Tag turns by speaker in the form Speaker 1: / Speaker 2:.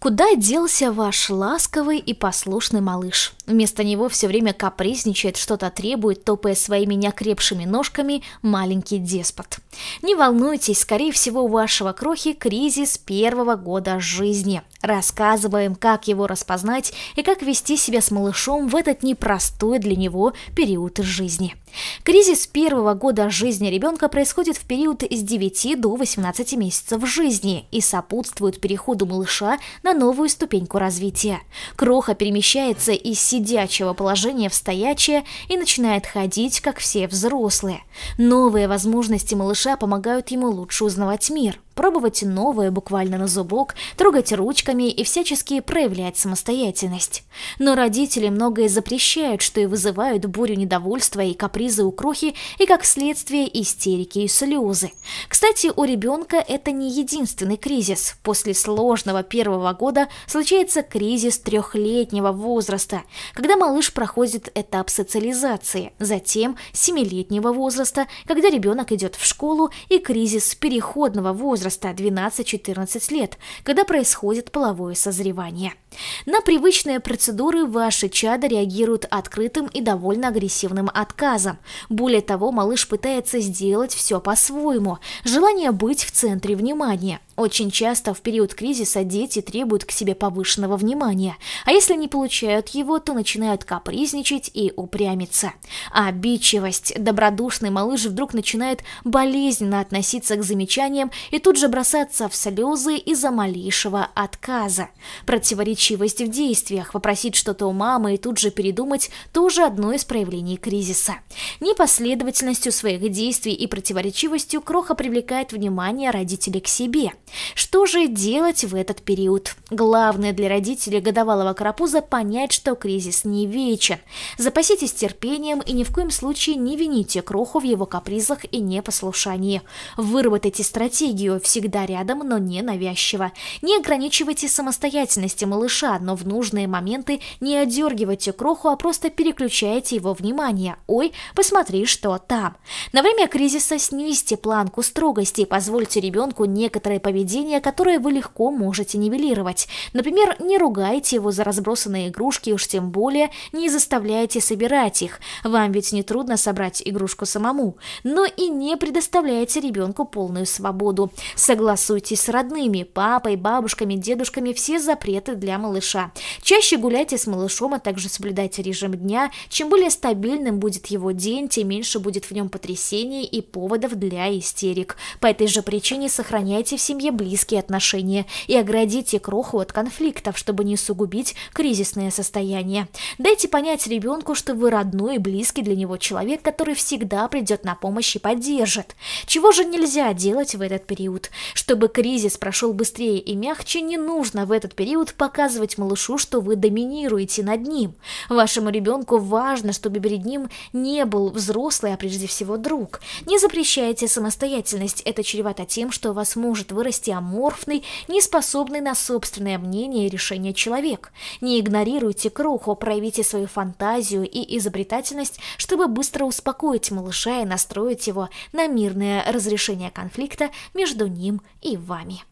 Speaker 1: Куда делся ваш ласковый и послушный малыш? Вместо него все время капризничает, что-то требует, топая своими неокрепшими ножками маленький деспот. Не волнуйтесь, скорее всего у вашего крохи кризис первого года жизни. Рассказываем, как его распознать и как вести себя с малышом в этот непростой для него период жизни. Кризис первого года жизни ребенка происходит в период с 9 до 18 месяцев жизни и сопутствует переходу малыша на новую ступеньку развития. Кроха перемещается из сидячего положения в стоячее и начинает ходить, как все взрослые. Новые возможности малыша помогают ему лучше узнавать мир пробовать новое буквально на зубок, трогать ручками и всячески проявлять самостоятельность. Но родители многое запрещают, что и вызывают бурю недовольства и капризы у крохи, и как следствие истерики и слезы. Кстати, у ребенка это не единственный кризис. После сложного первого года случается кризис трехлетнего возраста, когда малыш проходит этап социализации, затем семилетнего возраста, когда ребенок идет в школу и кризис переходного возраста, возраста 12-14 лет, когда происходит половое созревание. На привычные процедуры ваши чада реагируют открытым и довольно агрессивным отказом. Более того, малыш пытается сделать все по-своему, желание быть в центре внимания – очень часто в период кризиса дети требуют к себе повышенного внимания, а если не получают его, то начинают капризничать и упрямиться. Обидчивость. Добродушный малыш вдруг начинает болезненно относиться к замечаниям и тут же бросаться в слезы из-за малейшего отказа. Противоречивость в действиях, попросить что-то у мамы и тут же передумать – тоже одно из проявлений кризиса. Непоследовательностью своих действий и противоречивостью кроха привлекает внимание родителей к себе – что же делать в этот период? Главное для родителей годовалого карапуза понять, что кризис не вечен. Запаситесь терпением и ни в коем случае не вините кроху в его капризах и непослушании. Выработайте стратегию всегда рядом, но не навязчиво. Не ограничивайте самостоятельности малыша, но в нужные моменты не одергивайте кроху, а просто переключайте его внимание. Ой, посмотри, что там. На время кризиса снизьте планку строгости и позвольте ребенку некоторое поведение поведения, которое вы легко можете нивелировать. Например, не ругайте его за разбросанные игрушки, уж тем более не заставляйте собирать их. Вам ведь не трудно собрать игрушку самому. Но и не предоставляйте ребенку полную свободу. Согласуйтесь с родными, папой, бабушками, дедушками все запреты для малыша. Чаще гуляйте с малышом, а также соблюдайте режим дня. Чем более стабильным будет его день, тем меньше будет в нем потрясений и поводов для истерик. По этой же причине сохраняйте в семье семье близкие отношения и оградите кроху от конфликтов, чтобы не сугубить кризисное состояние. Дайте понять ребенку, что вы родной и близкий для него человек, который всегда придет на помощь и поддержит. Чего же нельзя делать в этот период? Чтобы кризис прошел быстрее и мягче, не нужно в этот период показывать малышу, что вы доминируете над ним. Вашему ребенку важно, чтобы перед ним не был взрослый, а прежде всего друг. Не запрещайте самостоятельность, это чревато тем, что вас может вырасти скорости аморфный, неспособный на собственное мнение и решение человек. Не игнорируйте кроху, проявите свою фантазию и изобретательность, чтобы быстро успокоить малыша и настроить его на мирное разрешение конфликта между ним и вами.